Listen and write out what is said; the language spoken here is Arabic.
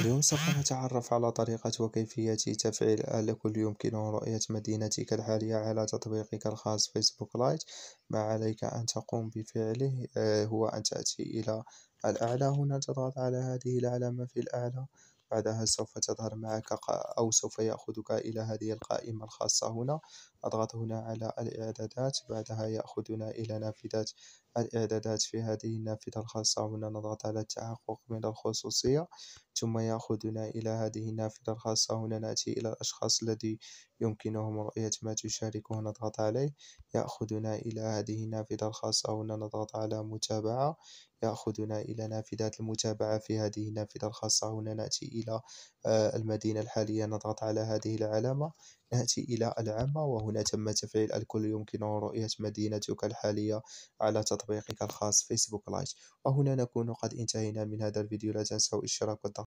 اليوم سوف نتعرف على طريقة وكيفية تفعيل الكل يمكنه رؤية مدينتك الحالية على تطبيقك الخاص فيسبوك لايت ما عليك أن تقوم بفعله آه، هو أن تأتي إلى الأعلى هنا تضغط على هذه العلامة في الأعلى بعدها سوف تظهر معك أو سوف يأخذك إلى هذه القائمة الخاصة هنا أضغط هنا على الإعدادات بعدها يأخذنا إلى نافذة الإعدادات في هذه النافذة الخاصة هنا نضغط على التحقق من الخصوصية ثم يأخذنا إلى هذه النافذة الخاصة هنا نأتي إلى الأشخاص الذي يمكنهم رؤية ما تشاركه نضغط عليه يأخذنا إلى هذه النافذة الخاصة هنا نضغط على متابعة يأخذنا إلى نافذة المتابعة في هذه النافذة الخاصة هنا نأتي إلى آه، المدينة الحالية نضغط على هذه العلامة نأتي إلى العامة وهنا هنا تم تفعيل الكل يمكنه رؤية مدينتك الحالية على تطبيقك الخاص فيسبوك لايت وهنا نكون قد انتهينا من هذا الفيديو لا تنسوا الاشتراك والضغط